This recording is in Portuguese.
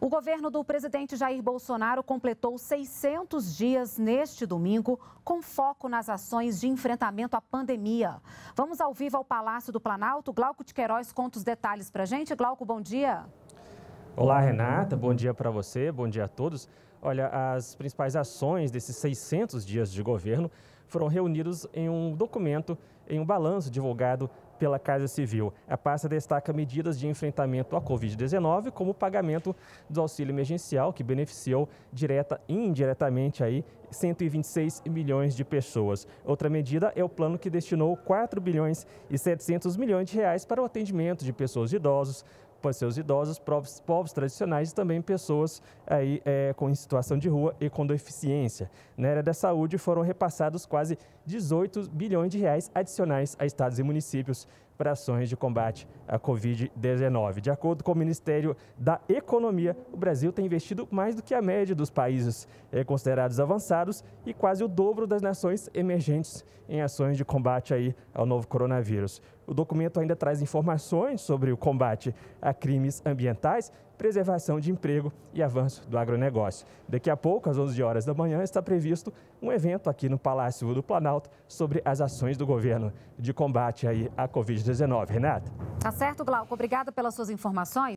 O governo do presidente Jair Bolsonaro completou 600 dias neste domingo, com foco nas ações de enfrentamento à pandemia. Vamos ao vivo ao Palácio do Planalto. Glauco de Queiroz conta os detalhes para gente. Glauco, bom dia. Olá, Renata. Bom dia para você, bom dia a todos. Olha, as principais ações desses 600 dias de governo foram reunidos em um documento, em um balanço divulgado pela Casa Civil. A pasta destaca medidas de enfrentamento à Covid-19, como o pagamento do auxílio emergencial, que beneficiou direta e indiretamente aí 126 milhões de pessoas. Outra medida é o plano que destinou 4 bilhões e 700 milhões de reais para o atendimento de pessoas idosas para seus idosos, povos, povos tradicionais e também pessoas aí, é, com, em situação de rua e com deficiência. Na área da saúde foram repassados quase 18 bilhões de reais adicionais a estados e municípios para ações de combate à Covid-19. De acordo com o Ministério da Economia, o Brasil tem investido mais do que a média dos países eh, considerados avançados e quase o dobro das nações emergentes em ações de combate aí ao novo coronavírus. O documento ainda traz informações sobre o combate a crimes ambientais preservação de emprego e avanço do agronegócio. Daqui a pouco, às 11 horas da manhã, está previsto um evento aqui no Palácio do Planalto sobre as ações do governo de combate aí à Covid-19. Renata? Tá certo, Glauco. Obrigada pelas suas informações.